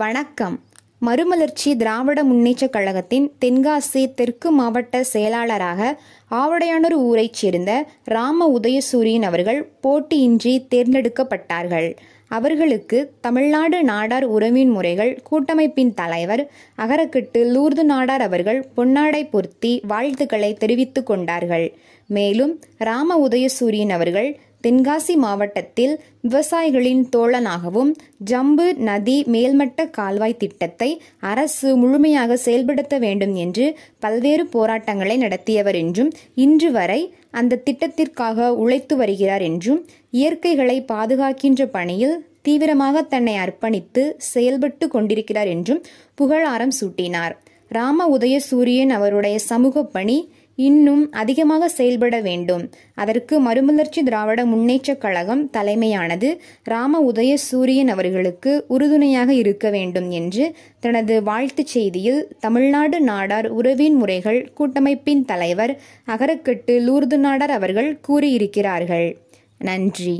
வணக்கம் மறுமலர்ச்சி திராவிட முன்னேற்றக் கழகத்தின் தென்காசி தெற்கு மாவட்ட செயலாளராக ஆவடையானூர் ஊரைச் சேர்ந்த ராம உதயசூரியன் அவர்கள் போட்டியின்றி தேர்ந்தெடுக்கப்பட்டார்கள் அவர்களுக்கு தமிழ்நாடு நாடார் உறவின் முறைகள் கூட்டமைப்பின் தலைவர் அகரக்கட்டு லூர்து நாடார் அவர்கள் பொன்னாடை பொருத்தி வாழ்த்துக்களை தெரிவித்துக் கொண்டார்கள் மேலும் ராம உதயசூரியன் அவர்கள் தென்காசி மாவட்டத்தில் விவசாயிகளின் தோழனாகவும் ஜம்பு நதி மேல்மட்ட கால்வாய் திட்டத்தை அரசு முழுமையாக செயல்படுத்த வேண்டும் என்று பல்வேறு போராட்டங்களை நடத்தியவர் என்றும் இன்று வரை அந்த திட்டத்திற்காக உழைத்து வருகிறார் என்றும் இயற்கைகளை பாதுகாக்கின்ற பணியில் தீவிரமாக தன்னை அர்ப்பணித்து செயல்பட்டு கொண்டிருக்கிறார் என்றும் புகழாரம் சூட்டினார் ராம உதயசூரியன் அவருடைய சமூக பணி இன்னும் அதிகமாக செயல்பட வேண்டும் அதற்கு மறுமலர்ச்சி திராவிட முன்னேற்றக் கழகம் தலைமையானது ராம உதய சூரியன் அவர்களுக்கு உறுதுணையாக இருக்க வேண்டும் என்று தனது வாழ்த்துச் செய்தியில் தமிழ்நாடு நாடார் உறவின் முறைகள் கூட்டமைப்பின் தலைவர் அகரக்கட்டு லூர்து நாடார் அவர்கள் கூறியிருக்கிறார்கள் நன்றி